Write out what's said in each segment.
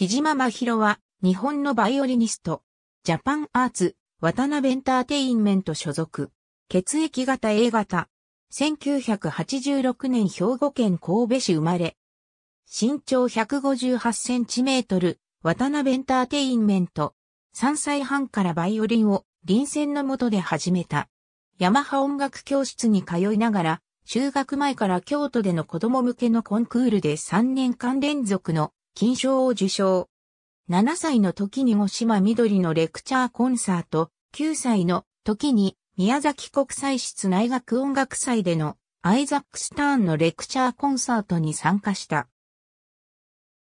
木島真宙は、日本のバイオリニスト、ジャパンアーツ、渡辺エンターテインメント所属、血液型 A 型、1986年兵庫県神戸市生まれ、身長158センチメートル、渡辺エンターテインメント、3歳半からバイオリンを臨戦の下で始めた。ヤマハ音楽教室に通いながら、中学前から京都での子供向けのコンクールで3年間連続の金賞を受賞。7歳の時に五島緑のレクチャーコンサート、9歳の時に宮崎国際室内学音楽祭でのアイザック・スターンのレクチャーコンサートに参加した。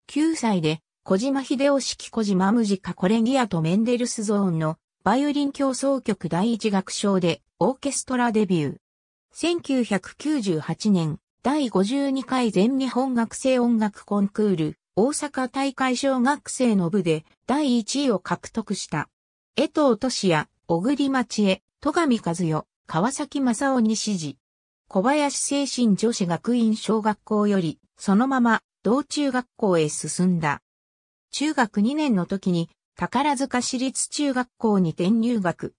9歳で小島秀夫式小島ムジカコレギアとメンデルスゾーンのバイオリン競争曲第一楽章でオーケストラデビュー。1998年第52回全日本学生音楽コンクール大阪大会小学生の部で第1位を獲得した。江藤俊也、小栗町江、戸上和代、川崎正夫に指示。小林精神女子学院小学校より、そのまま、同中学校へ進んだ。中学2年の時に、宝塚市立中学校に転入学。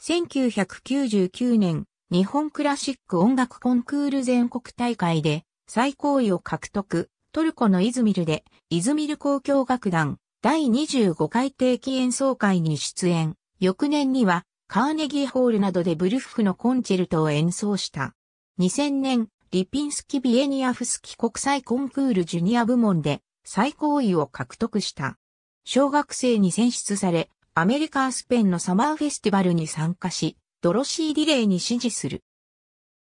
1999年、日本クラシック音楽コンクール全国大会で最高位を獲得。トルコのイズミルで、イズミル交響楽団第25回定期演奏会に出演。翌年には、カーネギーホールなどでブルフフのコンチェルトを演奏した。2000年、リピンスキ・ビエニアフスキ国際コンクールジュニア部門で最高位を獲得した。小学生に選出され、アメリカ・スペンのサマーフェスティバルに参加し、ドロシー・ディレイに支持する。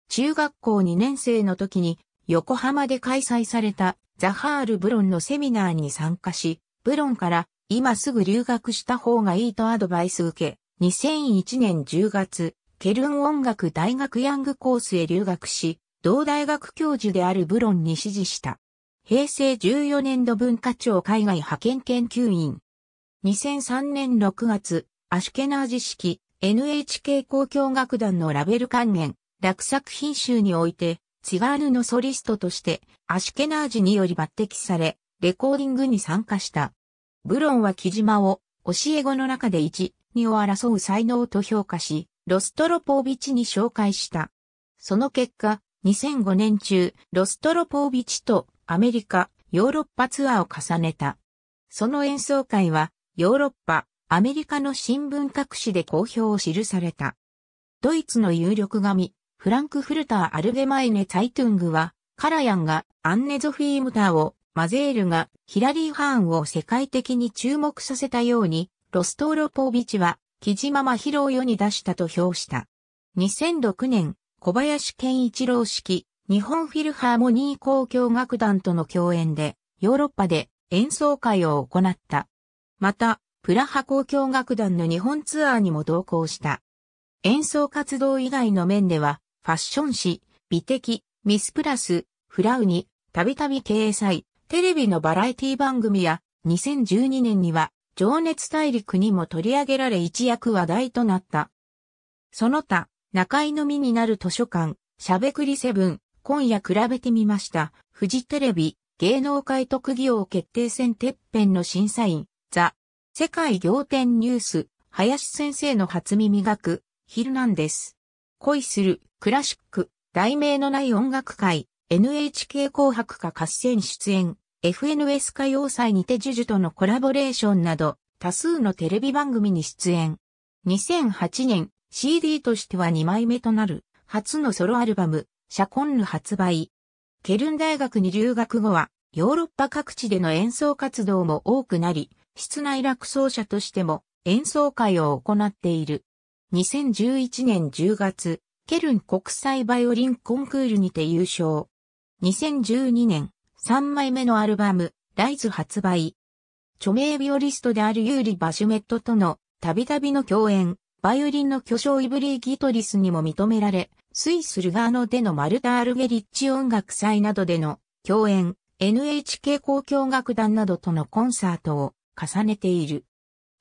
中学校2年生の時に横浜で開催されたザハール・ブロンのセミナーに参加し、ブロンから今すぐ留学した方がいいとアドバイス受け、2001年10月、ケルン音楽大学ヤングコースへ留学し、同大学教授であるブロンに指示した。平成14年度文化庁海外派遣研究員。2003年6月、アシュケナージ式 NHK 交響楽団のラベル関連、落作品集において、ィガールのソリストとして、アシュケナージにより抜擢され、レコーディングに参加した。ブロンは木島を、教え子の中で1、2を争う才能と評価し、ロストロポービチに紹介した。その結果、2005年中、ロストロポービチとアメリカ、ヨーロッパツアーを重ねた。その演奏会は、ヨーロッパ、アメリカの新聞各紙で好評を記された。ドイツの有力紙、フランクフルター・アルゲマイネ・ツァイトゥングは、カラヤンがアンネ・ゾフィー・ムターを、マゼールがヒラリー・ハーンを世界的に注目させたように、ロストーロポービチは、キママ・ヒロを世に出したと評した。2006年、小林健一郎式、日本フィルハーモニー交響楽団との共演で、ヨーロッパで演奏会を行った。また、プラハ交響楽団の日本ツアーにも同行した。演奏活動以外の面では、ファッション誌、美的、ミスプラス、フラウに、たびたび掲載、テレビのバラエティ番組や、2012年には、情熱大陸にも取り上げられ一躍話題となった。その他、中井のみになる図書館、しゃべくりセブン、今夜比べてみました、フジテレビ、芸能界特技王決定戦てっぺんの審査員、ザ、世界仰天ニュース、林先生の初耳学、ヒルナンデス。恋する、クラシック、題名のない音楽会、NHK 紅白歌合戦出演、FNS 歌謡祭にてジュジュとのコラボレーションなど、多数のテレビ番組に出演。2008年、CD としては2枚目となる、初のソロアルバム、シャコンヌ発売。ケルン大学に留学後は、ヨーロッパ各地での演奏活動も多くなり、室内落奏者としても演奏会を行っている。2011年10月、ケルン国際バイオリンコンクールにて優勝。2012年、3枚目のアルバム、ライズ発売。著名ビオリストであるユーリ・バシュメットとのたびたびの共演、バイオリンの巨匠イブリー・ギトリスにも認められ、スイス・ルガーノでのマルタ・アルゲリッチ音楽祭などでの共演、NHK 交響楽団などとのコンサートを重ねている。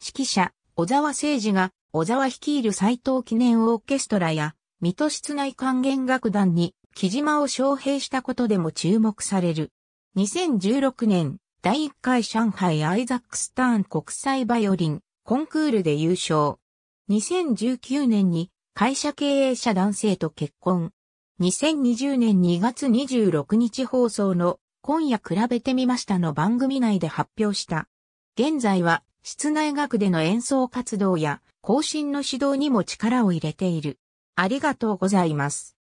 指揮者、小沢誠二が、小沢率いる斎藤記念オーケストラや、水戸室内管弦楽団に木島を招聘したことでも注目される。2016年、第1回上海アイザックスターン国際バイオリンコンクールで優勝。2019年に会社経営者男性と結婚。2020年2月26日放送の今夜比べてみましたの番組内で発表した。現在は室内楽での演奏活動や更新の指導にも力を入れている。ありがとうございます。